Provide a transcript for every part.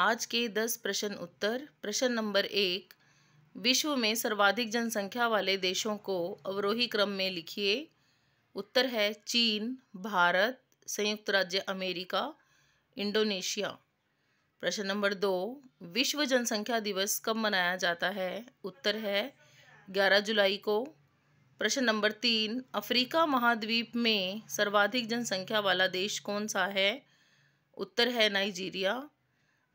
आज के दस प्रश्न उत्तर प्रश्न नंबर एक विश्व में सर्वाधिक जनसंख्या वाले देशों को अवरोही क्रम में लिखिए उत्तर है चीन भारत संयुक्त राज्य अमेरिका इंडोनेशिया प्रश्न नंबर दो विश्व जनसंख्या दिवस कब मनाया जाता है उत्तर है 11 जुलाई को प्रश्न नंबर तीन अफ्रीका महाद्वीप में सर्वाधिक जनसंख्या वाला देश कौन सा है उत्तर है नाइजीरिया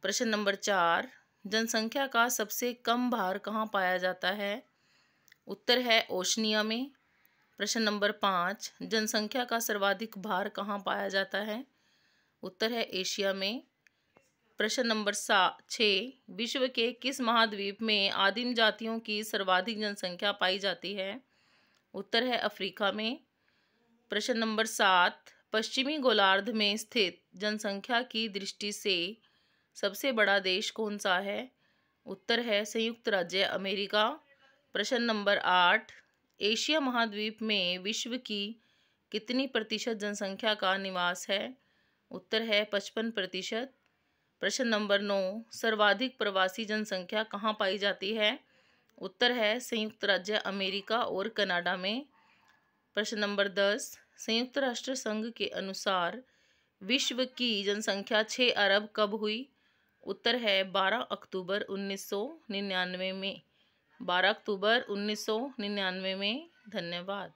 प्रश्न नंबर चार जनसंख्या का सबसे कम भार कहाँ पाया जाता है उत्तर है ओशनिया में प्रश्न नंबर पाँच जनसंख्या का सर्वाधिक भार कहाँ पाया जाता है उत्तर है एशिया में प्रश्न नंबर सा छः विश्व के किस महाद्वीप में आदिम जातियों की सर्वाधिक जनसंख्या पाई जाती है उत्तर है अफ्रीका में प्रश्न नंबर सात पश्चिमी गोलार्ध में स्थित जनसंख्या की दृष्टि से सबसे बड़ा देश कौन सा है उत्तर है संयुक्त राज्य अमेरिका प्रश्न नंबर आठ एशिया महाद्वीप में विश्व की कितनी प्रतिशत जनसंख्या का निवास है उत्तर है पचपन प्रतिशत प्रश्न नंबर नौ सर्वाधिक प्रवासी जनसंख्या कहाँ पाई जाती है उत्तर है संयुक्त राज्य अमेरिका और कनाडा में प्रश्न नंबर दस संयुक्त राष्ट्र संघ के अनुसार विश्व की जनसंख्या छः अरब कब हुई उत्तर है 12 अक्टूबर 1999 में 12 अक्टूबर 1999 में धन्यवाद